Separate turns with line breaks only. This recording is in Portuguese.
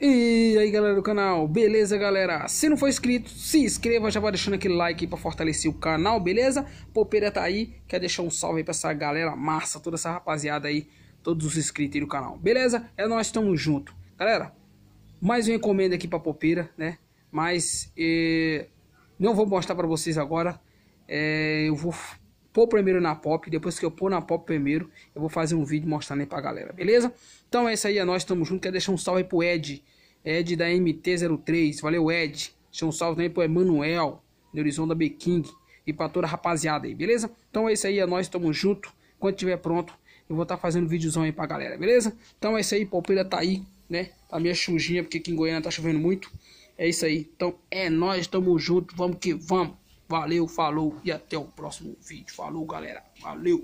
E aí galera do canal, beleza galera? Se não for inscrito, se inscreva, já vai deixando aquele like para fortalecer o canal, beleza? Popeira tá aí, quer deixar um salve aí pra essa galera massa, toda essa rapaziada aí, todos os inscritos aí do canal, beleza? É nós, estamos junto. Galera, mais uma encomenda aqui pra Popeira, né? Mas eh, não vou mostrar para vocês agora, eh, eu vou pôr primeiro na pop. Depois que eu pôr na pop primeiro, eu vou fazer um vídeo mostrando aí pra galera, beleza? Então é isso aí, é nós estamos juntos. quer deixar um salve pro Ed, Ed da MT03. Valeu, Ed. Deixa um salve também pro Emanuel, de horizonte da B-King. E pra toda a rapaziada aí, beleza? Então é isso aí, é nós estamos juntos. Quando tiver pronto, eu vou estar tá fazendo videozão aí pra galera, beleza? Então é isso aí, palpeira tá aí, né? a tá minha chujinha, porque aqui em Goiânia tá chovendo muito. É isso aí. Então é nós, tamo junto, vamos que vamos. Valeu, falou e até o próximo vídeo. Falou, galera. Valeu!